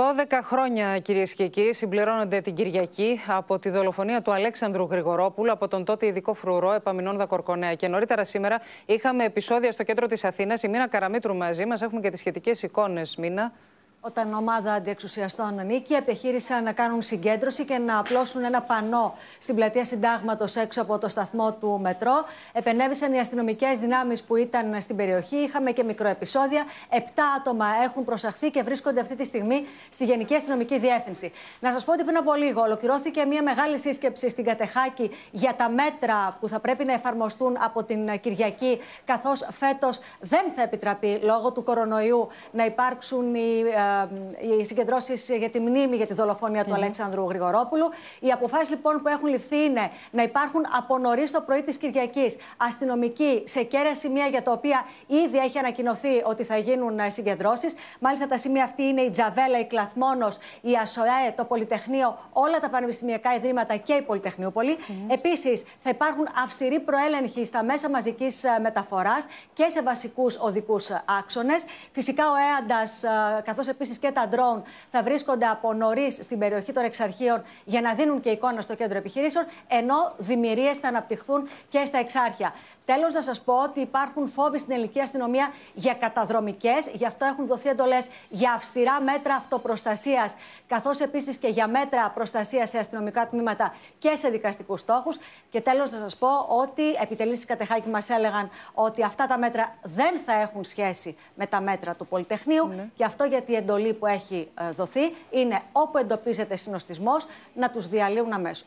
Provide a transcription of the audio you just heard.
12 χρόνια, κυρίες και κύριοι, συμπληρώνονται την Κυριακή από τη δολοφονία του Αλέξανδρου Γρηγορόπουλου από τον τότε ειδικό φρουρό Επαμινών Δακορκονέα. Και νωρίτερα σήμερα είχαμε επεισόδια στο κέντρο της Αθήνας. Η Μίνα Καραμίτρου μαζί μας. Έχουμε και τις σχετικές εικόνες, Μίνα. Όταν ομάδα αντιεξουσιαστών νίκη επιχείρησαν να κάνουν συγκέντρωση και να απλώσουν ένα πανό στην πλατεία Συντάγματος έξω από το σταθμό του μετρό. Επενέβησαν οι αστυνομικές δυνάμεις που ήταν στην περιοχή. Είχαμε και μικροεπισόδια. Επτά άτομα έχουν προσαχθεί και βρίσκονται αυτή τη στιγμή στη Γενική Αστυνομική Διεύθυνση. Να σας πω ότι πριν από λίγο ολοκληρώθηκε μια μεγάλη σύσκεψη στην Κατεχάκη για τα μέτρα που θα πρέπει να εφαρμοστούν από την Κυριακή, καθώς φέτος δεν θα επιτραπεί λόγω του κορονοϊού να υπάρξουν οι ε, ε, οι συγκεντρώσεις για τη μνήμη για τη δολοφονία του Αλέξανδρου Γρηγορόπουλου. Οι αποφάσεις λοιπόν που έχουν ληφθεί είναι να υπάρχουν από νωρίς το πρωί της Κυριακής αστυνομικοί σε κέρια σημεία για τα οποία ήδη έχει ανακοινωθεί ότι θα γίνουν ε, συγκεντρώσεις. Μάλιστα τα σημεία αυτή είναι η Τζαβέλα, η Κλαθμόνος, η Ασοέ, το Πολυτεχνείο, όλα τα πανεπιστημιακά ιδρύματα και η Πολυτεχνιούπολη. Επίσης θα υπάρχουν αυστηροί προέλεγχοι στα μέσα μαζικής ε, μεταφοράς και σε βασικούς οδικούς άξονες. Φυσικά ο ΕΑΝΤΑ, καθώ επίση επίση και τα ντρόουν θα βρίσκονται από νωρίς στην περιοχή των εξαρχείων για να δίνουν και εικόνα στο κέντρο επιχειρήσεων, ενώ δημιουργίες θα αναπτυχθούν και στα εξάρχεια. Τέλος, να σας πω ότι υπάρχουν φόβοι στην ελληνική αστυνομία για καταδρομικές. Γι' αυτό έχουν δοθεί εντολές για αυστηρά μέτρα αυτοπροστασίας, καθώς επίσης και για μέτρα προστασίας σε αστυνομικά τμήματα και σε δικαστικούς στόχους. Και τέλος, να σας πω ότι επιτελείς τη Κατεχάκη μας έλεγαν ότι αυτά τα μέτρα δεν θα έχουν σχέση με τα μέτρα του Πολυτεχνείου. Ναι. αυτό γιατί η εντολή που έχει ε, δοθεί είναι όπου εντοπίζεται συνοστισμός να τους διαλύουν αμέσως.